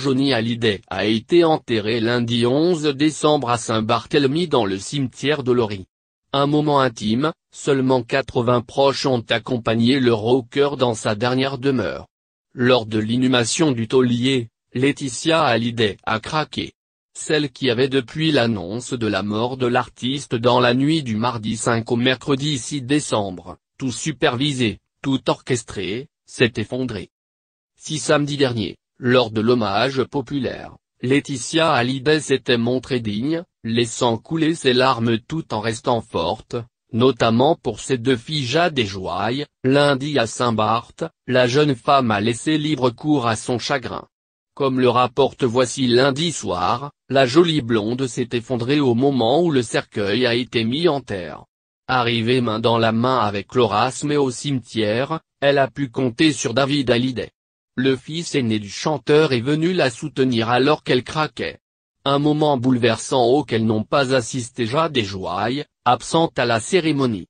Johnny Hallyday a été enterré lundi 11 décembre à Saint-Barthélemy dans le cimetière de Lori. Un moment intime, seulement 80 proches ont accompagné le rocker dans sa dernière demeure. Lors de l'inhumation du taulier, Laetitia Hallyday a craqué. Celle qui avait depuis l'annonce de la mort de l'artiste dans la nuit du mardi 5 au mercredi 6 décembre, tout supervisé, tout orchestré, s'est effondrée. Si samedi dernier, lors de l'hommage populaire, Laetitia Hallyday s'était montrée digne, laissant couler ses larmes tout en restant forte, notamment pour ses deux filles Jade et Joaille, lundi à Saint-Barth, la jeune femme a laissé libre cours à son chagrin. Comme le rapporte Voici lundi soir, la jolie blonde s'est effondrée au moment où le cercueil a été mis en terre. Arrivée main dans la main avec Laura au cimetière, elle a pu compter sur David Hallyday. Le fils aîné du chanteur est venu la soutenir alors qu'elle craquait. Un moment bouleversant auquel n'ont pas assisté Jade et Joaille, absente à la cérémonie.